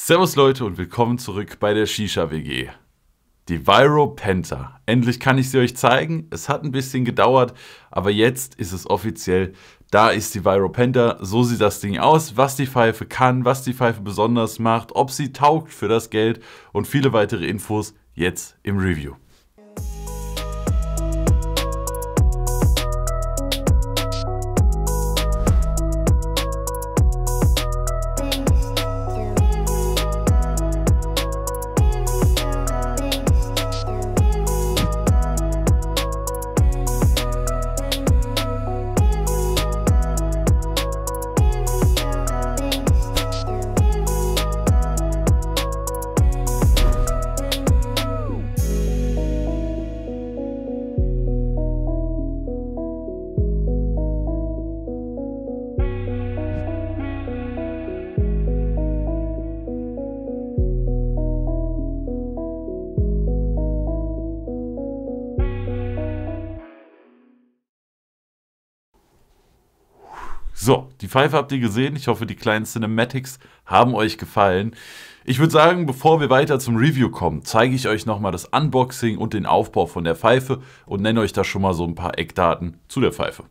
Servus Leute und willkommen zurück bei der Shisha WG. Die Viro Penta. Endlich kann ich sie euch zeigen. Es hat ein bisschen gedauert, aber jetzt ist es offiziell. Da ist die Viro Penta. So sieht das Ding aus, was die Pfeife kann, was die Pfeife besonders macht, ob sie taugt für das Geld und viele weitere Infos jetzt im Review. Die Pfeife habt ihr gesehen. Ich hoffe, die kleinen Cinematics haben euch gefallen. Ich würde sagen, bevor wir weiter zum Review kommen, zeige ich euch nochmal das Unboxing und den Aufbau von der Pfeife und nenne euch da schon mal so ein paar Eckdaten zu der Pfeife.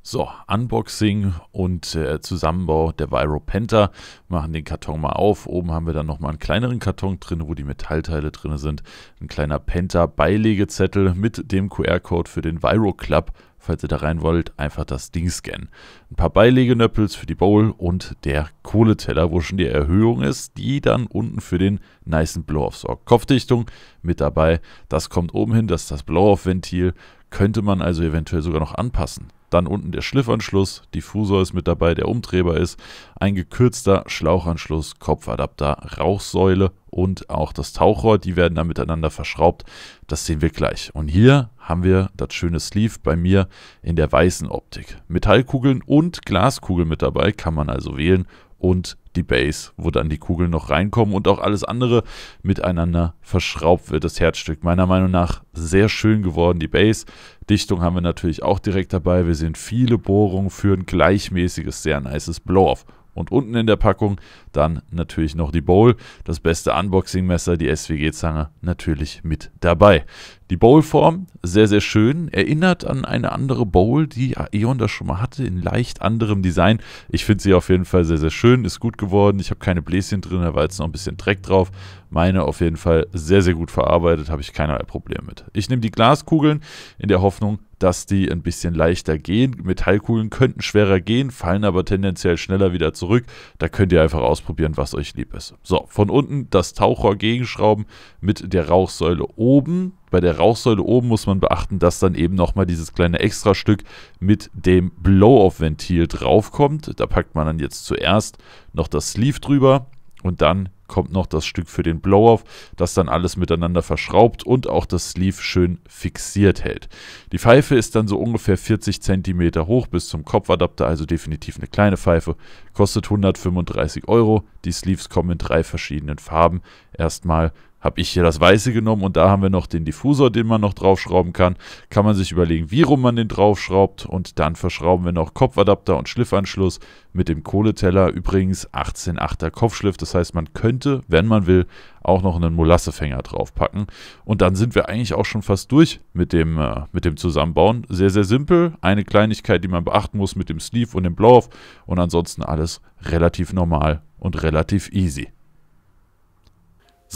So, Unboxing und äh, Zusammenbau der Viro Penta. Machen den Karton mal auf. Oben haben wir dann nochmal einen kleineren Karton drin, wo die Metallteile drin sind. Ein kleiner Penta-Beilegezettel mit dem QR-Code für den Viro Club falls ihr da rein wollt, einfach das Ding scannen. Ein paar Beilegenöppels für die Bowl und der Kohleteller, wo schon die Erhöhung ist, die dann unten für den nice Blow-Off sorgt. Kopfdichtung mit dabei, das kommt oben hin, das ist das Blow-Off-Ventil, könnte man also eventuell sogar noch anpassen. Dann unten der Schliffanschluss, Diffusor ist mit dabei, der umdrehbar ist, ein gekürzter Schlauchanschluss, Kopfadapter, Rauchsäule und auch das Tauchrohr, die werden dann miteinander verschraubt. Das sehen wir gleich. Und hier haben wir das schöne Sleeve bei mir in der weißen Optik. Metallkugeln und Glaskugeln mit dabei, kann man also wählen und die Base, wo dann die Kugeln noch reinkommen und auch alles andere miteinander verschraubt wird. Das Herzstück meiner Meinung nach sehr schön geworden, die Base. Dichtung haben wir natürlich auch direkt dabei. Wir sehen viele Bohrungen für ein gleichmäßiges, sehr nices Blow-Off. Und unten in der Packung dann natürlich noch die Bowl, das beste Unboxing-Messer, die SWG-Zange natürlich mit dabei. Die Bowl-Form, sehr, sehr schön, erinnert an eine andere Bowl, die Aeon da schon mal hatte, in leicht anderem Design. Ich finde sie auf jeden Fall sehr, sehr schön, ist gut geworden. Ich habe keine Bläschen drin, da war jetzt noch ein bisschen Dreck drauf, meine auf jeden Fall sehr, sehr gut verarbeitet, habe ich keinerlei Problem mit. Ich nehme die Glaskugeln in der Hoffnung, dass die ein bisschen leichter gehen. Metallkugeln könnten schwerer gehen, fallen aber tendenziell schneller wieder zurück. Da könnt ihr einfach ausprobieren, was euch lieb ist. So, von unten das Tauchrohr gegenschrauben mit der Rauchsäule oben. Bei der Rauchsäule oben muss man beachten, dass dann eben nochmal dieses kleine Extrastück mit dem Blow-Off-Ventil draufkommt. Da packt man dann jetzt zuerst noch das Sleeve drüber und dann kommt noch das Stück für den Blow-Off, das dann alles miteinander verschraubt und auch das Sleeve schön fixiert hält. Die Pfeife ist dann so ungefähr 40 cm hoch bis zum Kopfadapter, also definitiv eine kleine Pfeife, kostet 135 Euro. Die Sleeves kommen in drei verschiedenen Farben. Erstmal habe ich hier das Weiße genommen und da haben wir noch den Diffusor, den man noch draufschrauben kann. Kann man sich überlegen, wie rum man den draufschraubt und dann verschrauben wir noch Kopfadapter und Schliffanschluss mit dem Kohleteller. Übrigens 18,8er Kopfschliff, das heißt man könnte, wenn man will, auch noch einen Molassefänger draufpacken. Und dann sind wir eigentlich auch schon fast durch mit dem, äh, mit dem Zusammenbauen. Sehr, sehr simpel. Eine Kleinigkeit, die man beachten muss mit dem Sleeve und dem Blow-Off und ansonsten alles relativ normal und relativ easy.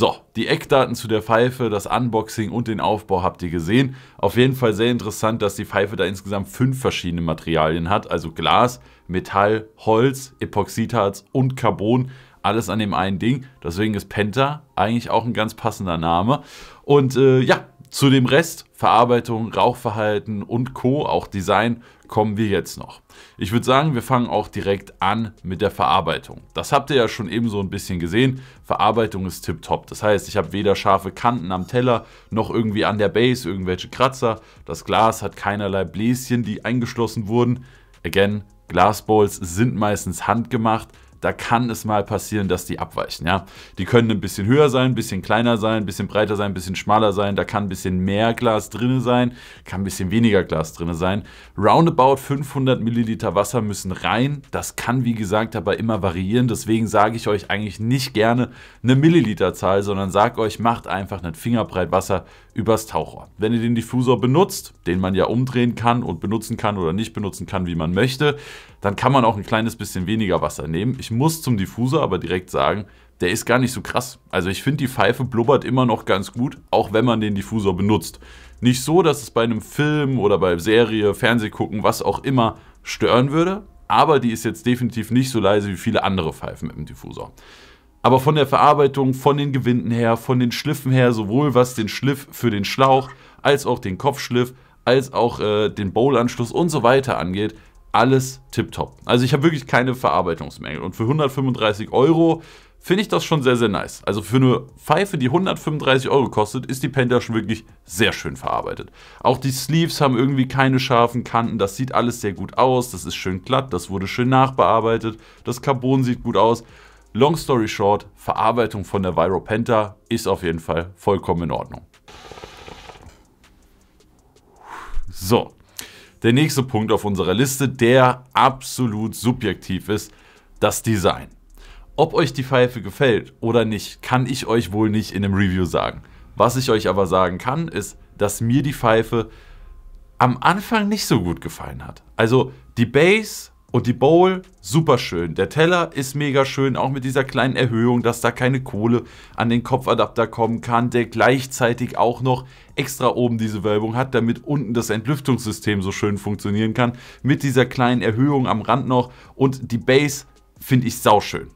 So, die Eckdaten zu der Pfeife, das Unboxing und den Aufbau habt ihr gesehen. Auf jeden Fall sehr interessant, dass die Pfeife da insgesamt fünf verschiedene Materialien hat, also Glas, Metall, Holz, Epoxidharz und Carbon alles an dem einen Ding. Deswegen ist Penta eigentlich auch ein ganz passender Name. Und äh, ja, zu dem Rest, Verarbeitung, Rauchverhalten und Co., auch Design, kommen wir jetzt noch. Ich würde sagen, wir fangen auch direkt an mit der Verarbeitung. Das habt ihr ja schon eben so ein bisschen gesehen. Verarbeitung ist tipptopp. Das heißt, ich habe weder scharfe Kanten am Teller, noch irgendwie an der Base irgendwelche Kratzer. Das Glas hat keinerlei Bläschen, die eingeschlossen wurden. Again, Glasbowls sind meistens handgemacht da kann es mal passieren, dass die abweichen. Ja? Die können ein bisschen höher sein, ein bisschen kleiner sein, ein bisschen breiter sein, ein bisschen schmaler sein. Da kann ein bisschen mehr Glas drin sein, kann ein bisschen weniger Glas drin sein. Roundabout 500 Milliliter Wasser müssen rein. Das kann, wie gesagt, aber immer variieren. Deswegen sage ich euch eigentlich nicht gerne eine Milliliterzahl, sondern sage euch, macht einfach einen Fingerbreit Wasser übers Tauchrohr. Wenn ihr den Diffusor benutzt, den man ja umdrehen kann und benutzen kann oder nicht benutzen kann, wie man möchte, dann kann man auch ein kleines bisschen weniger Wasser nehmen. Ich ich muss zum Diffuser aber direkt sagen, der ist gar nicht so krass. Also ich finde, die Pfeife blubbert immer noch ganz gut, auch wenn man den Diffusor benutzt. Nicht so, dass es bei einem Film oder bei Serie, Fernsehgucken, was auch immer stören würde, aber die ist jetzt definitiv nicht so leise wie viele andere Pfeifen mit dem Diffusor. Aber von der Verarbeitung, von den Gewinden her, von den Schliffen her, sowohl was den Schliff für den Schlauch als auch den Kopfschliff als auch äh, den Bowlanschluss und so weiter angeht, alles tipptopp. Also ich habe wirklich keine Verarbeitungsmängel. Und für 135 Euro finde ich das schon sehr, sehr nice. Also für eine Pfeife, die 135 Euro kostet, ist die Penta schon wirklich sehr schön verarbeitet. Auch die Sleeves haben irgendwie keine scharfen Kanten. Das sieht alles sehr gut aus. Das ist schön glatt. Das wurde schön nachbearbeitet. Das Carbon sieht gut aus. Long story short, Verarbeitung von der Viro Penta ist auf jeden Fall vollkommen in Ordnung. So, der nächste Punkt auf unserer Liste, der absolut subjektiv ist, das Design. Ob euch die Pfeife gefällt oder nicht, kann ich euch wohl nicht in einem Review sagen. Was ich euch aber sagen kann, ist, dass mir die Pfeife am Anfang nicht so gut gefallen hat. Also die Base und die Bowl, super schön. Der Teller ist mega schön, auch mit dieser kleinen Erhöhung, dass da keine Kohle an den Kopfadapter kommen kann, der gleichzeitig auch noch extra oben diese Wölbung hat, damit unten das Entlüftungssystem so schön funktionieren kann. Mit dieser kleinen Erhöhung am Rand noch und die Base finde ich sauschön.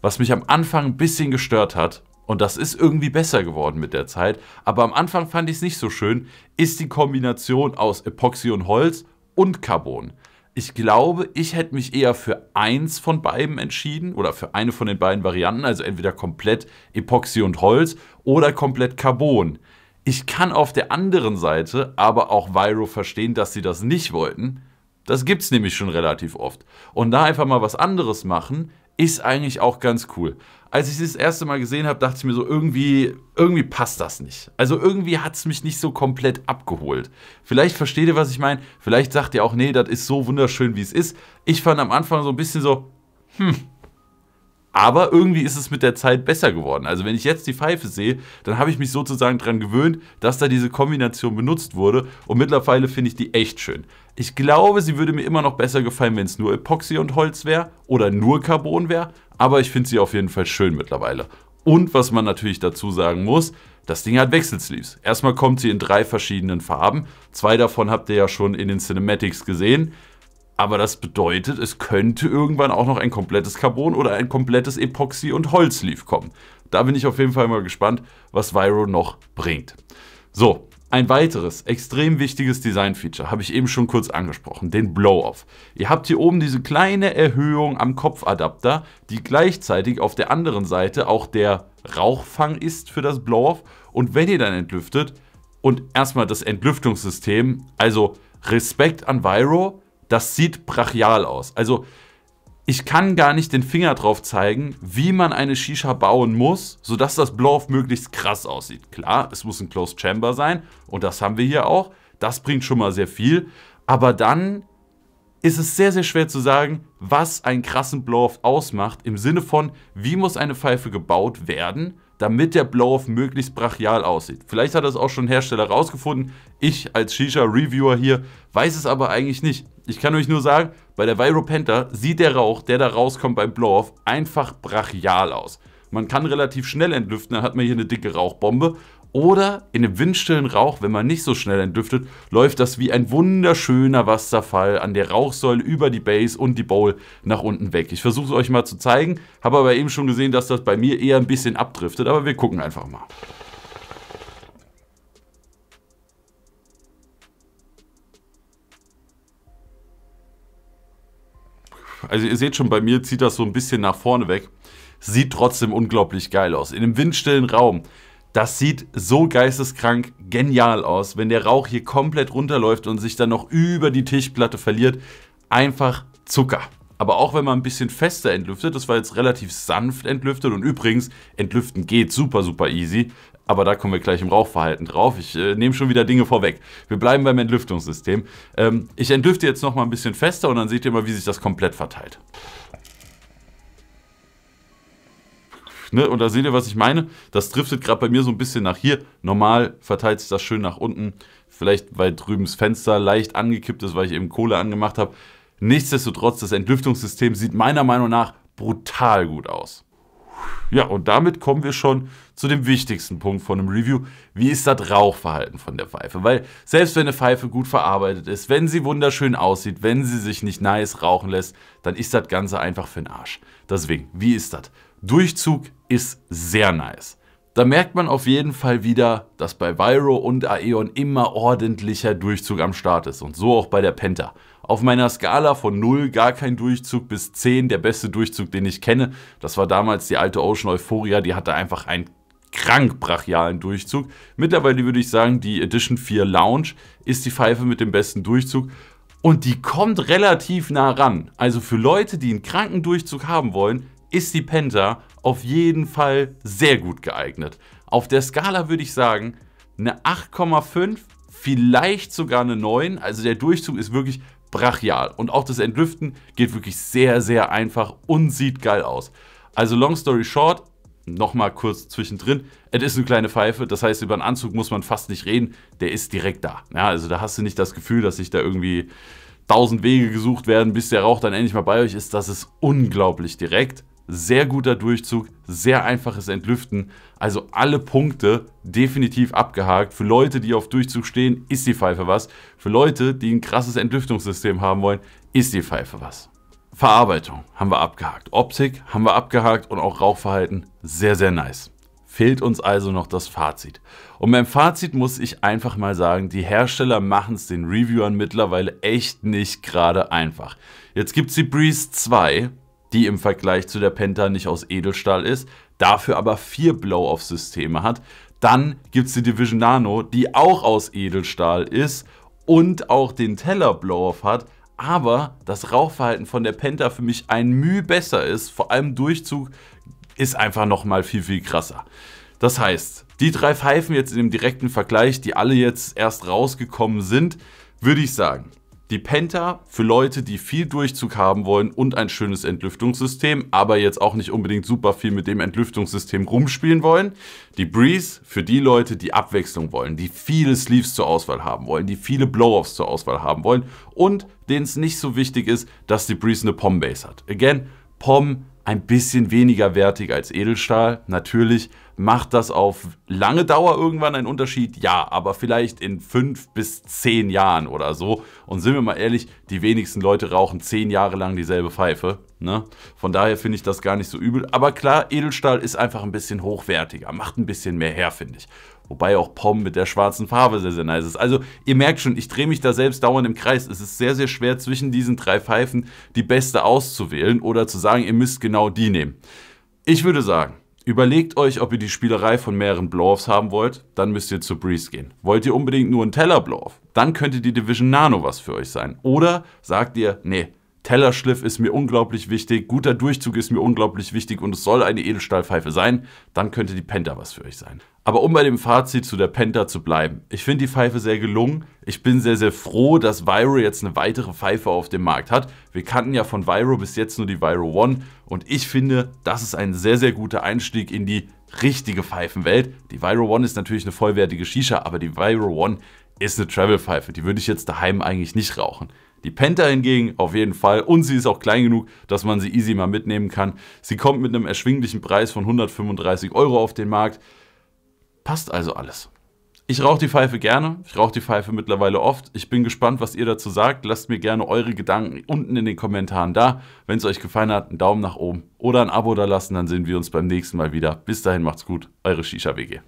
Was mich am Anfang ein bisschen gestört hat, und das ist irgendwie besser geworden mit der Zeit, aber am Anfang fand ich es nicht so schön, ist die Kombination aus Epoxy und Holz und Carbon ich glaube, ich hätte mich eher für eins von beiden entschieden oder für eine von den beiden Varianten, also entweder komplett Epoxy und Holz oder komplett Carbon. Ich kann auf der anderen Seite aber auch Viro verstehen, dass sie das nicht wollten. Das gibt es nämlich schon relativ oft. Und da einfach mal was anderes machen, ist eigentlich auch ganz cool. Als ich sie das erste Mal gesehen habe, dachte ich mir so, irgendwie, irgendwie passt das nicht. Also irgendwie hat es mich nicht so komplett abgeholt. Vielleicht versteht ihr, was ich meine. Vielleicht sagt ihr auch, nee, das ist so wunderschön, wie es ist. Ich fand am Anfang so ein bisschen so, hm, aber irgendwie ist es mit der Zeit besser geworden. Also wenn ich jetzt die Pfeife sehe, dann habe ich mich sozusagen daran gewöhnt, dass da diese Kombination benutzt wurde. Und mittlerweile finde ich die echt schön. Ich glaube, sie würde mir immer noch besser gefallen, wenn es nur Epoxy und Holz wäre oder nur Carbon wäre. Aber ich finde sie auf jeden Fall schön mittlerweile. Und was man natürlich dazu sagen muss, das Ding hat Wechselsleeves. Erstmal kommt sie in drei verschiedenen Farben. Zwei davon habt ihr ja schon in den Cinematics gesehen. Aber das bedeutet, es könnte irgendwann auch noch ein komplettes Carbon oder ein komplettes Epoxy- und Holzleaf kommen. Da bin ich auf jeden Fall mal gespannt, was Viro noch bringt. So, ein weiteres extrem wichtiges Design-Feature habe ich eben schon kurz angesprochen, den Blow-Off. Ihr habt hier oben diese kleine Erhöhung am Kopfadapter, die gleichzeitig auf der anderen Seite auch der Rauchfang ist für das Blow-Off. Und wenn ihr dann entlüftet und erstmal das Entlüftungssystem, also Respekt an Viro, das sieht brachial aus. Also ich kann gar nicht den Finger drauf zeigen, wie man eine Shisha bauen muss, sodass das Blow-Off möglichst krass aussieht. Klar, es muss ein Closed Chamber sein und das haben wir hier auch. Das bringt schon mal sehr viel. Aber dann ist es sehr, sehr schwer zu sagen, was einen krassen Blow-Off ausmacht, im Sinne von, wie muss eine Pfeife gebaut werden, damit der Blow-Off möglichst brachial aussieht. Vielleicht hat das auch schon Hersteller rausgefunden. Ich als Shisha-Reviewer hier weiß es aber eigentlich nicht. Ich kann euch nur sagen, bei der Viro Viropenta sieht der Rauch, der da rauskommt beim Blow-Off, einfach brachial aus. Man kann relativ schnell entlüften, dann hat man hier eine dicke Rauchbombe oder in dem windstillen Rauch, wenn man nicht so schnell entdüftet, läuft das wie ein wunderschöner Wasserfall an der Rauchsäule über die Base und die Bowl nach unten weg. Ich versuche es euch mal zu zeigen, habe aber eben schon gesehen, dass das bei mir eher ein bisschen abdriftet, aber wir gucken einfach mal. Also ihr seht schon, bei mir zieht das so ein bisschen nach vorne weg. Sieht trotzdem unglaublich geil aus. In einem windstillen Raum das sieht so geisteskrank genial aus, wenn der Rauch hier komplett runterläuft und sich dann noch über die Tischplatte verliert. Einfach Zucker. Aber auch wenn man ein bisschen fester entlüftet, das war jetzt relativ sanft entlüftet und übrigens, entlüften geht super, super easy. Aber da kommen wir gleich im Rauchverhalten drauf. Ich äh, nehme schon wieder Dinge vorweg. Wir bleiben beim Entlüftungssystem. Ähm, ich entlüfte jetzt nochmal ein bisschen fester und dann seht ihr mal, wie sich das komplett verteilt. Ne? da seht ihr, was ich meine? Das driftet gerade bei mir so ein bisschen nach hier. Normal verteilt sich das schön nach unten. Vielleicht, weil drüben das Fenster leicht angekippt ist, weil ich eben Kohle angemacht habe. Nichtsdestotrotz, das Entlüftungssystem sieht meiner Meinung nach brutal gut aus. Ja, und damit kommen wir schon zu dem wichtigsten Punkt von einem Review. Wie ist das Rauchverhalten von der Pfeife? Weil selbst wenn eine Pfeife gut verarbeitet ist, wenn sie wunderschön aussieht, wenn sie sich nicht nice rauchen lässt, dann ist das Ganze einfach für den Arsch. Deswegen, wie ist das? Durchzug ist sehr nice. Da merkt man auf jeden Fall wieder, dass bei Viro und Aeon immer ordentlicher Durchzug am Start ist und so auch bei der Penta. Auf meiner Skala von 0 gar kein Durchzug bis 10 der beste Durchzug, den ich kenne. Das war damals die alte Ocean Euphoria, die hatte einfach einen krank brachialen Durchzug. Mittlerweile würde ich sagen, die Edition 4 Lounge ist die Pfeife mit dem besten Durchzug und die kommt relativ nah ran. Also für Leute, die einen kranken Durchzug haben wollen, ist die Penta auf jeden Fall sehr gut geeignet. Auf der Skala würde ich sagen, eine 8,5, vielleicht sogar eine 9. Also der Durchzug ist wirklich brachial. Und auch das Entlüften geht wirklich sehr, sehr einfach und sieht geil aus. Also long story short, nochmal kurz zwischendrin, es ist eine kleine Pfeife, das heißt über einen Anzug muss man fast nicht reden, der ist direkt da. Ja, also da hast du nicht das Gefühl, dass sich da irgendwie tausend Wege gesucht werden, bis der Rauch dann endlich mal bei euch ist. Das ist unglaublich direkt. Sehr guter Durchzug, sehr einfaches Entlüften. Also alle Punkte definitiv abgehakt. Für Leute, die auf Durchzug stehen, ist die Pfeife was. Für Leute, die ein krasses Entlüftungssystem haben wollen, ist die Pfeife was. Verarbeitung haben wir abgehakt. Optik haben wir abgehakt und auch Rauchverhalten sehr, sehr nice. Fehlt uns also noch das Fazit. Und beim Fazit muss ich einfach mal sagen, die Hersteller machen es den Reviewern mittlerweile echt nicht gerade einfach. Jetzt gibt es die Breeze 2 die im Vergleich zu der Penta nicht aus Edelstahl ist, dafür aber vier Blow-Off-Systeme hat. Dann gibt es die Division Nano, die auch aus Edelstahl ist und auch den Teller Blow-Off hat, aber das Rauchverhalten von der Penta für mich ein Mühe besser ist, vor allem Durchzug ist einfach nochmal viel, viel krasser. Das heißt, die drei Pfeifen jetzt in dem direkten Vergleich, die alle jetzt erst rausgekommen sind, würde ich sagen, die Penta für Leute, die viel Durchzug haben wollen und ein schönes Entlüftungssystem, aber jetzt auch nicht unbedingt super viel mit dem Entlüftungssystem rumspielen wollen. Die Breeze für die Leute, die Abwechslung wollen, die viele Sleeves zur Auswahl haben wollen, die viele Blow-Offs zur Auswahl haben wollen und denen es nicht so wichtig ist, dass die Breeze eine Pom-Base hat. Again, Pom ein bisschen weniger wertig als Edelstahl, natürlich, Macht das auf lange Dauer irgendwann einen Unterschied? Ja, aber vielleicht in fünf bis zehn Jahren oder so. Und sind wir mal ehrlich, die wenigsten Leute rauchen zehn Jahre lang dieselbe Pfeife. Ne? Von daher finde ich das gar nicht so übel. Aber klar, Edelstahl ist einfach ein bisschen hochwertiger, macht ein bisschen mehr her, finde ich. Wobei auch Pom mit der schwarzen Farbe sehr, sehr nice ist. Also ihr merkt schon, ich drehe mich da selbst dauernd im Kreis. Es ist sehr, sehr schwer zwischen diesen drei Pfeifen die beste auszuwählen oder zu sagen, ihr müsst genau die nehmen. Ich würde sagen, Überlegt euch, ob ihr die Spielerei von mehreren Blow-Offs haben wollt, dann müsst ihr zu Breeze gehen. Wollt ihr unbedingt nur einen Teller-Blow-Off, dann könnte die Division Nano was für euch sein. Oder sagt ihr, nee, Tellerschliff ist mir unglaublich wichtig, guter Durchzug ist mir unglaublich wichtig und es soll eine Edelstahlpfeife sein, dann könnte die Penta was für euch sein. Aber um bei dem Fazit zu der Penta zu bleiben, ich finde die Pfeife sehr gelungen. Ich bin sehr, sehr froh, dass Viro jetzt eine weitere Pfeife auf dem Markt hat. Wir kannten ja von Viro bis jetzt nur die Viro One und ich finde, das ist ein sehr, sehr guter Einstieg in die richtige Pfeifenwelt. Die Viro One ist natürlich eine vollwertige Shisha, aber die Viro One ist eine Travel-Pfeife. Die würde ich jetzt daheim eigentlich nicht rauchen. Die Penta hingegen auf jeden Fall und sie ist auch klein genug, dass man sie easy mal mitnehmen kann. Sie kommt mit einem erschwinglichen Preis von 135 Euro auf den Markt. Passt also alles. Ich rauche die Pfeife gerne, ich rauche die Pfeife mittlerweile oft. Ich bin gespannt, was ihr dazu sagt. Lasst mir gerne eure Gedanken unten in den Kommentaren da. Wenn es euch gefallen hat, einen Daumen nach oben oder ein Abo da lassen, dann sehen wir uns beim nächsten Mal wieder. Bis dahin macht's gut, eure Shisha WG.